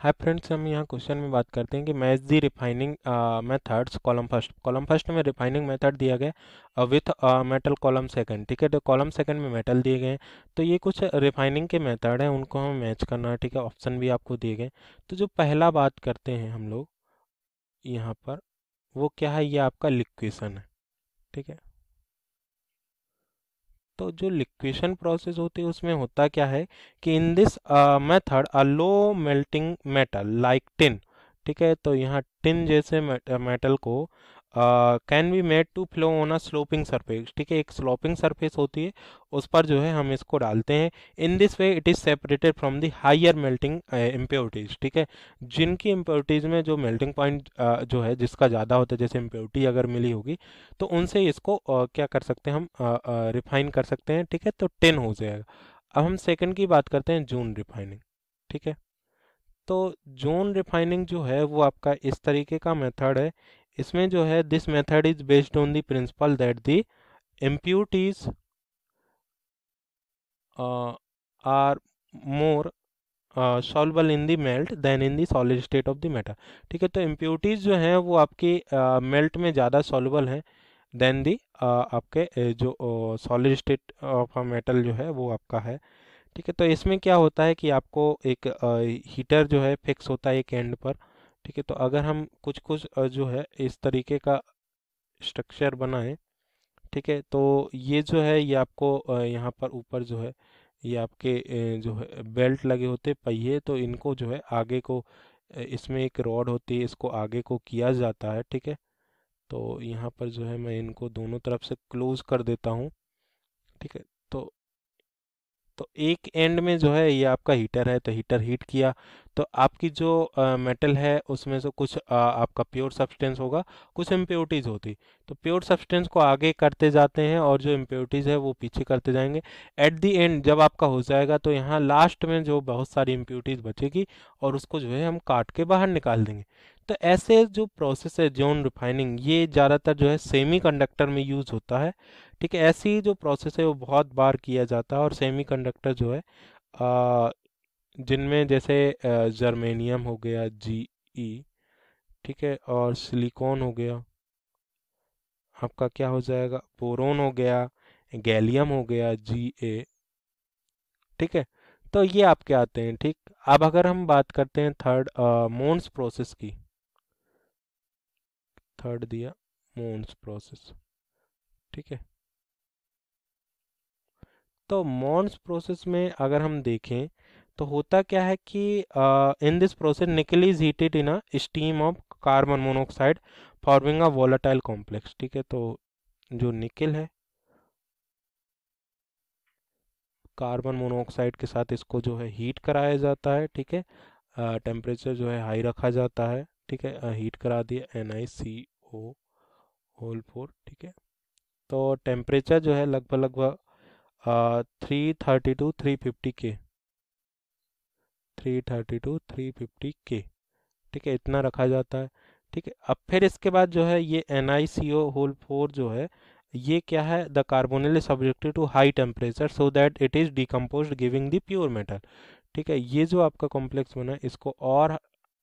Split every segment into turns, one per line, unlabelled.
hi friends हम यहाँ question में बात करते हैं कि match the refining methods column first column first में रिफाइनिंग मेथड दिया गया विथ मेटल कॉलम सेकंड ठीक है तो कॉलम सेकंड में मेटल दिए गए तो ये कुछ रिफाइनिंग के मेथड हैं उनको हमें मैच करना है ठीक है ऑप्शन भी आपको दिए गए तो जो पहला बात करते हैं हम लोग यहाँ पर वो क्या है ये आपका लिक्वेशन है ठीक है तो जो लिक्वेशन प्रोसेस होती है उसमें होता क्या है कि in this method a low melting metal like tin ठीक है तो यहाँ टिन जैसे मेटल को can be made to flow on a sloping surface ठीक है एक स्लोपिंग सरफेस होती है उस पर जो है हम इसको डालते हैं in this way it is separated from the higher melting impurities ठीक है जिनकी इम्प्योरिटीज में जो मेल्टिंग पॉइंट uh, जो है जिसका ज़्यादा होता है जैसे इम्प्योरिटी अगर मिली होगी तो उनसे इसको uh, क्या कर सकते हैं हम रिफाइन uh, कर सकते हैं ठीक है तो टेन हो जाएगा अब हम सेकेंड की बात करते हैं जून रिफाइनिंग ठीक है तो जोन रिफाइनिंग जो है वो आपका इस तरीके का मेथड है इसमें जो है this method is based on the principle that the impute are more soluble in uh, melt then in melt than in the solid state ठीक है तो इम्प्यूटीज जो हैं वो आपके uh, में ज़्यादा सॉल्वल हैं देन दी uh, आपके uh, जो सॉलिड स्टेट ऑफ मेटल जो है वो आपका है ठीक है तो इसमें क्या होता है कि आपको एक हीटर uh, जो है फिक्स होता है एक एंड पर ठीक है तो अगर हम कुछ कुछ जो है इस तरीके का स्ट्रक्चर बनाएं ठीक है तो ये जो है ये आपको यहाँ पर ऊपर जो है ये आपके जो है बेल्ट लगे होते पहिए तो इनको जो है आगे को इसमें एक रॉड होती है इसको आगे को किया जाता है ठीक है तो यहाँ पर जो है मैं इनको दोनों तरफ से क्लोज कर देता हूँ ठीक है तो तो एक एंड में जो है ये आपका हीटर है तो हीटर हीट किया तो आपकी जो मेटल है उसमें से कुछ आपका प्योर सब्सटेंस होगा कुछ इम्प्योरिटीज़ होती तो प्योर सब्सटेंस को आगे करते जाते हैं और जो इम्प्योरिटीज़ है वो पीछे करते जाएंगे एट दी एंड जब आपका हो जाएगा तो यहाँ लास्ट में जो बहुत सारी इम्प्योरिटीज़ बचेगी और उसको जो है हम काट के बाहर निकाल देंगे तो ऐसे जो प्रोसेस है जोन रिफाइनिंग ये ज़्यादातर जो है सेमी कंडक्टर में यूज़ होता है ठीक है ऐसी जो प्रोसेस है वो बहुत बार किया जाता है और सेमी कंडक्टर जो है आ, जिनमें जैसे जर्मेनियम हो गया जी ई e, ठीक है और सिलिकॉन हो गया आपका क्या हो जाएगा बोरोन हो गया गैलियम हो गया जी ए ठीक है तो ये आपके आते हैं ठीक अब अगर हम बात करते हैं थर्ड मोन्स प्रोसेस की थर्ड दिया मोन्स प्रोसेस ठीक है तो मोन्स प्रोसेस में अगर हम देखें तो होता क्या है कि in this process nickel is heated in a steam of carbon monoxide forming a volatile complex ठीक है तो जो निकल है कार्बन मोनोऑक्साइड के साथ इसको जो है हीट कराया जाता है ठीक है टेम्परेचर जो है हाई रखा जाता है ठीक है हीट करा दिया N I C O whole four ठीक है तो टेम्परेचर जो है लगभग लगभग three thirty to three fifty के three thirty to three fifty के ठीक है इतना रखा जाता है ठीक है अब फिर इसके बाद जो है ये N I C O whole four जो है ये क्या है the carbonyl is subjected to high temperature so that it is decompose giving the pure metal ठीक है ये जो आपका कॉम्प्लेक्स बना है इसको और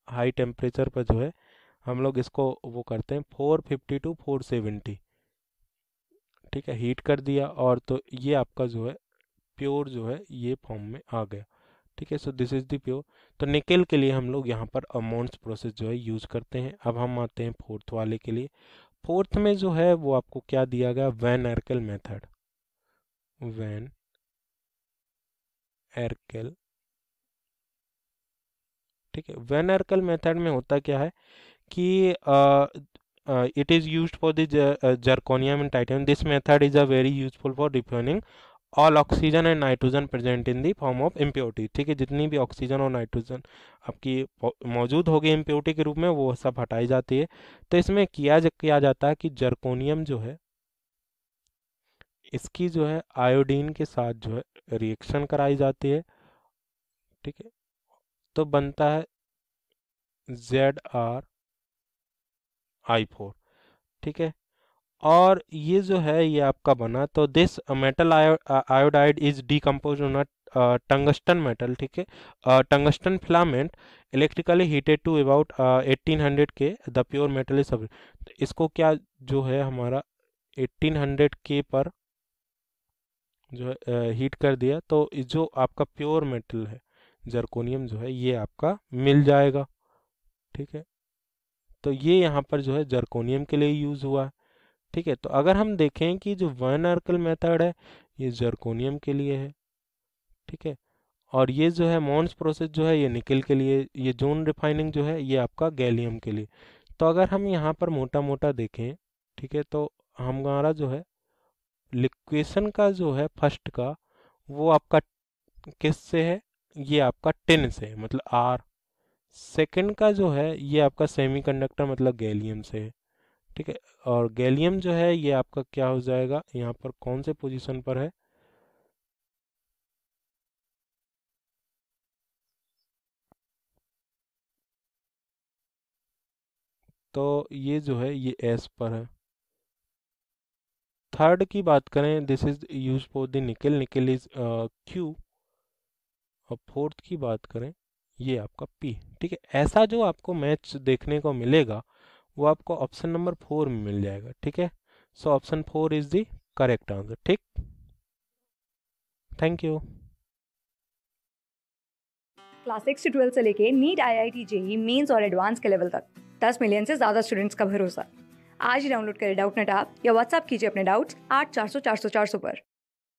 हाई टेम्परेचर पर जो है हम लोग इसको वो करते हैं four fifty to four seventy ठीक है हीट कर दिया और तो ये आपका जो है प्योर जो है ये फॉर्म में आ गया ठीक है so this is the pure तो निकेल के लिए हम लोग यहाँ पर अमाउंट्स प्रोसेस जो है यूज़ करते हैं अब हम आते हैं फोर्थ वाले के लिए फोर्थ में जो है वो आपको क्या दिया गया van Arkel method van Arkel ठीक है वैन एरकेल मेथड में होता क्या है कि it is use for the zirconium and titanium this method is a very useful for refining all oxygen and nitrogen present in the form of impurity ठीक है जितनी भी ऑक्सीजन और नाइट्रोजन आपकी मौजूद होगी इम्प्योरिटी के रूप में वो सब हटाई जाती है तो इसमें किया किया जाता है कि जर्कोनियम जो है इसकी जो है आयोडीन के साथ जो है रिएक्शन कराई जाती है ठीक है तो बनता है जेड आर आई फोर ठीक है और ये जो है ये आपका बना तो this metal iodide is decompose on tungsten metal ठीक है tungsten filament electrically heated to about eighteen hundred के द प्योर मेटल इज सब इसको क्या जो है हमारा एट्टीन हंड्रेड के पर जो है हीट uh, कर दिया तो जो आपका प्योर मेटल है जर्कोनियम जो है ये आपका मिल जाएगा ठीक है तो ये यहाँ पर जो है जर्कोनियम के लिए यूज़ हुआ है ठीक है तो अगर हम देखें कि जो वन आर्कल मेथड है ये जर्कोनियम के लिए है ठीक है और ये जो है मॉन्स प्रोसेस जो है ये निकल के लिए ये जोन रिफाइनिंग जो है ये आपका गैलियम के लिए तो अगर हम यहाँ पर मोटा मोटा देखें ठीक है तो हमारा जो है लिक्वेशन का जो है फर्स्ट का वो आपका किस से है ये आपका टेन से है मतलब आर सेकेंड का जो है ये आपका सेमी मतलब गैलियम से है ठीक है और गैलियम जो है ये आपका क्या हो जाएगा यहाँ पर कौन से पोजीशन पर है तो ये जो है ये एस पर है थर्ड की बात करें this is use for the nickel nickel is Q और फोर्थ की बात करें ये आपका पी ठीक है ऐसा जो आपको मैच देखने को मिलेगा वो आपको ऑप्शन नंबर फोर में मिल जाएगा ठीक है so option four is the correct answer ठीक थैंक यू क्लास सिक्स से ट्वेल्थ से लेके NEET IIT JEE Mains और एडवांस के लेवल तक दस मिलियन से ज़्यादा स्टूडेंट्स का भरोसा आज ही डाउनलोड करें डाउट नेट आप या व्हाट्सअप कीजिए अपने डाउट्स आठ चार सौ चार सौ चार सौ पर